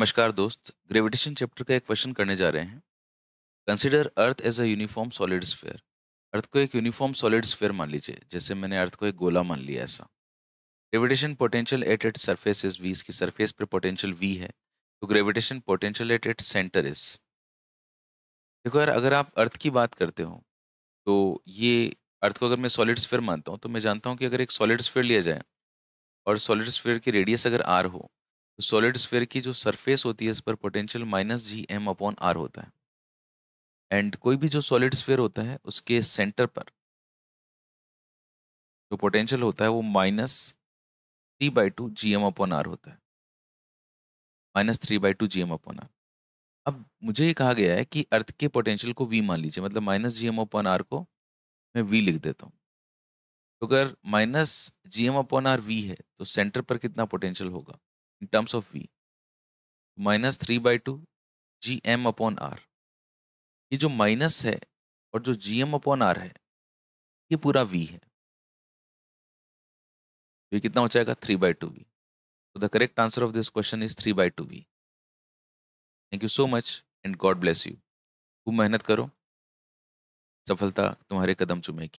नमस्कार दोस्त gravitation chapter का एक क्वेश्चन करने जा रहे हैं consider earth as a uniform solid sphere earth को एक यूनिफॉर्म सॉलिड स्फेयर मान लीजिए जैसे मैंने अर्थ को एक गोला मान लिया ऐसा gravitation potential at at surface is V इसकी सरफेस पर पोटेंशियल वी है तो gravitation potential at at centre is देखो यार अगर आप अर्थ की बात करते हो तो ये अर्थ को अगर मैं सॉलिड स्फेयर मानता हूँ तो मैं जानता हूँ कि अगर एक सॉलिड स्फेयर लिया जाए और सॉलिड स्फेयर की रेडियस अगर आर हो तो सॉलिड स्फेयर की जो सरफेस होती है इस पर potential minus G M upon R होता है एंड कोई भी जो सॉलिड स्फेयर होता है उसके सेंटर पर जो पोटेंशियल होता है वो minus three by two G M upon R होता है minus three by two G M upon R अब मुझे ये कहा गया है कि अर्थ के पोटेंशियल को वी मान लीजिए मतलब minus G M upon R को मैं वी लिख देता हूँ तो अगर minus G M upon R V है तो सेंटर पर कितना पोटेंशियल होगा in terms of V minus three by two G M upon R ये जो माइनस है और जो जी एम अपॉन आर है ये पूरा वी है तो ये कितना हो जाएगा थ्री बाई टू वी तो the correct answer of this question is three by two V thank you so much and God bless you खूब मेहनत करो सफलता तुम्हारे कदम चुमेगी